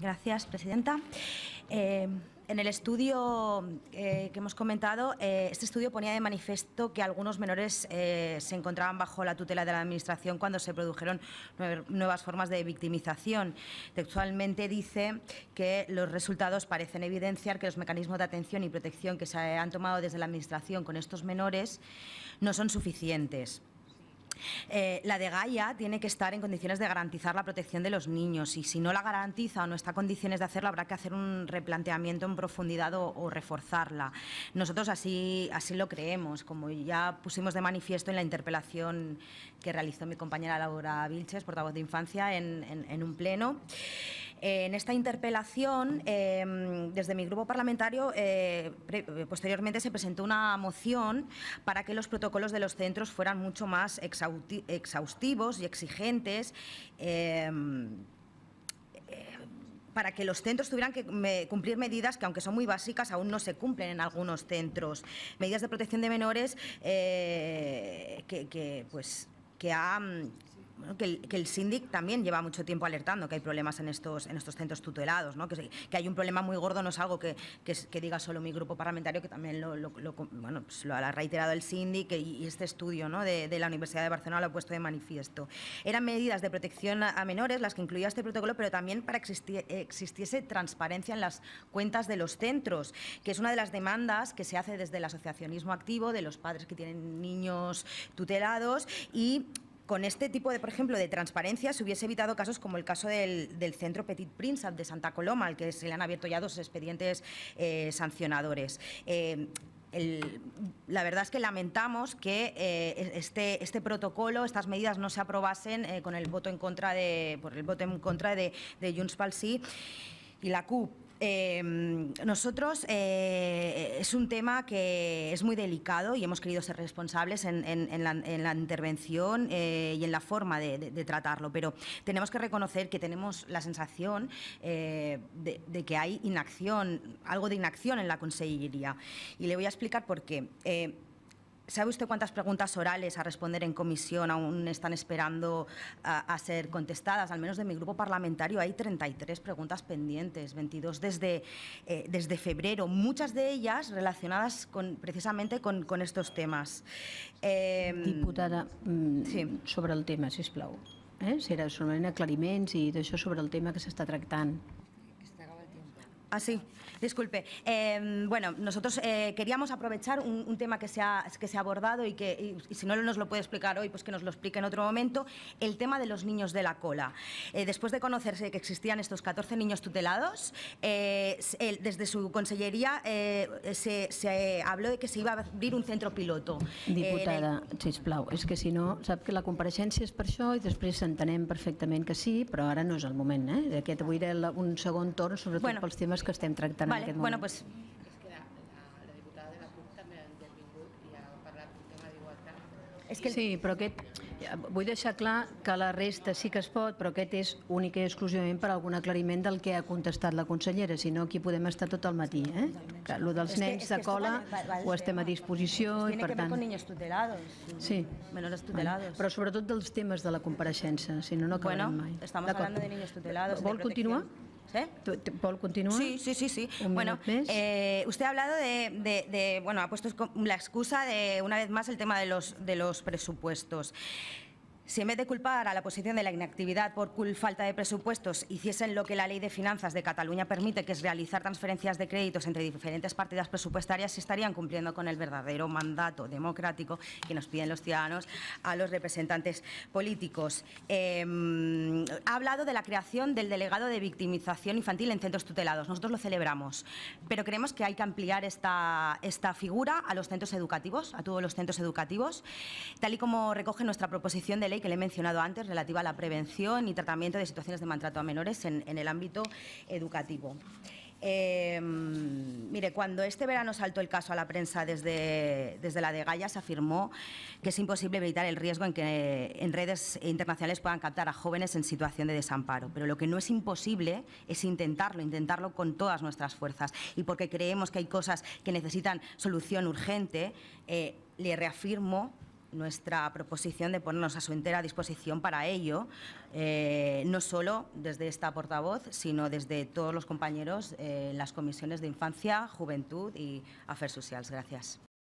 gracias, presidenta. Eh, en el estudio eh, que hemos comentado, eh, este estudio ponía de manifiesto que algunos menores se encontraban bajo la tutela de la Administración cuando se produjeron nuevas formas de victimización. Textualmente dice que los resultados parecen evidenciar que los mecanismos de atención y protección que se han tomado desde la Administración con estos menores no son suficientes. Eh, la de Gaia tiene que estar en condiciones de garantizar la protección de los niños y si no la garantiza o no está en condiciones de hacerlo, habrá que hacer un replanteamiento en profundidad o, reforzarla. Nosotros así, así lo creemos, como ya pusimos de manifiesto en la interpelación que realizó mi compañera Laura Vilches, portavoz de Infancia, en un pleno. Eh, en esta interpelación, em, desde mi grupo parlamentario, eh, eh, posteriormente se presentó una moción para que los protocolos de los centros fueran mucho más exhaustivos y exigentes. Em, para que los centros tuvieran que cumplir medidas que, aunque son muy básicas, aún no se cumplen en algunos centros. Medidas de protección de menores que, que, pues, que ha que, el, sindic síndic también lleva mucho tiempo alertando que hay problemas en estos, en estos centros tutelados, que, que hay un problema muy gordo, no es algo que, diga solo mi grupo parlamentario, que también lo, pues ha reiterado el síndic y, este estudio de, la Universidad de Barcelona lo ha puesto de manifiesto. Eran medidas de protección a, menores las que incluía este protocolo, pero también para que existiese transparencia en las cuentas de los centros, que es una de las demandas que se hace desde el asociacionismo activo, de los padres que tienen niños tutelados y con este tipo de, por ejemplo, de transparencia se hubiese evitado casos como el caso del, centro Petit Prince de Santa Coloma, al que se le han abierto ya dos expedientes eh, sancionadores. Eh, la verdad es que lamentamos que eh, este, este protocolo, estas medidas no se aprobasen con el voto en contra de, por el voto en contra de, de Junts y la CUP. Em, nosotros eh, es un tema que es muy delicado y hemos querido ser responsables en, la, intervención eh, y en la forma de, tratarlo, pero tenemos que reconocer que tenemos la sensación eh, de, de, que hay inacción, algo de inacción en la Consellería. Y le voy a explicar por qué. ¿Sabe usted cuántas preguntas orales a responder en comisión aún están esperando a, ah, a, ser contestadas? Al menos de mi grupo parlamentario hay 33 preguntas pendientes, 22 desde, eh, desde febrero, muchas de ellas relacionadas con, precisamente con, con estos temas. Eh, Diputada, mm, sí. sobre el tema, sisplau. Eh? Si era sobre aclariments i d'això sobre el tema que s'està tractant. Ah, sí, disculpe. Eh, bueno, nosotros eh, queríamos aprovechar un, un, tema que se ha, que se ha abordado y que, y, y si no nos lo puede explicar hoy, pues que nos lo explique en otro momento, el tema de los niños de la cola. Eh, después de conocerse que existían estos 14 niños tutelados, eh, desde su consellería eh, se, se, habló de que se iba a abrir un centro piloto. Eh, Diputada, el... sisplau, és que si no, sap que la comparecencia és per això i després entenem perfectament que sí, però ara no és el moment. Eh? Aquest avui era un segon torn, sobretot bueno, pels temes que estem tractant vale, en aquest moment. Bueno, pues, És que... Sí, però aquest... Vull deixar clar que la resta sí que es pot, però aquest és únic i exclusivament per algun aclariment del que ha contestat la consellera, si no aquí podem estar tot el matí. Eh? Que el dels nens de cola ho estem a disposició i per tant... Tiene que ver con niños tutelados. Sí. Menores tutelados. Però sobretot dels temes de la compareixença, si no, no acabarem mai. Bueno, estamos hablando de niños tutelados. Vol continuar? Protección. ¿Paul continúa? Sí, sí, sí. sí. Bueno, eh, usted ha hablado de, de, bueno, ha puesto la excusa de, una vez más, el tema de los, de los presupuestos. Si en vez de culpar a la posición de la inactividad por falta de presupuestos, hiciesen lo que la Ley de Finanzas de Cataluña permite, que es realizar transferencias de créditos entre diferentes partidas presupuestarias, se estarían cumpliendo con el verdadero mandato democrático que nos piden los ciudadanos a los representantes políticos. Em, ha hablado de la creación del delegado de victimización infantil en centros tutelados. Nosotros lo celebramos, pero creemos que hay que ampliar esta, esta figura a los centros educativos, a todos los centros educativos, tal y como recoge nuestra proposición de ley que le he mencionado antes relativa a la prevención y tratamiento de situaciones de maltrato a menores en, el ámbito educativo. Em, mire, cuando este verano saltó el caso a la prensa desde, la de gallas afirmó que es imposible evitar el riesgo en que en redes internacionales puedan captar a jóvenes en situación de desamparo. Pero lo que no es imposible es intentarlo, intentarlo con todas nuestras fuerzas. Y porque creemos que hay cosas que necesitan solución urgente, eh, le reafirmo nuestra proposición de ponernos a su entera disposición para ello, eh, no solo desde esta portavoz, sino desde todos los compañeros eh, en las comisiones de infancia, juventud y Afer sociales. Gracias.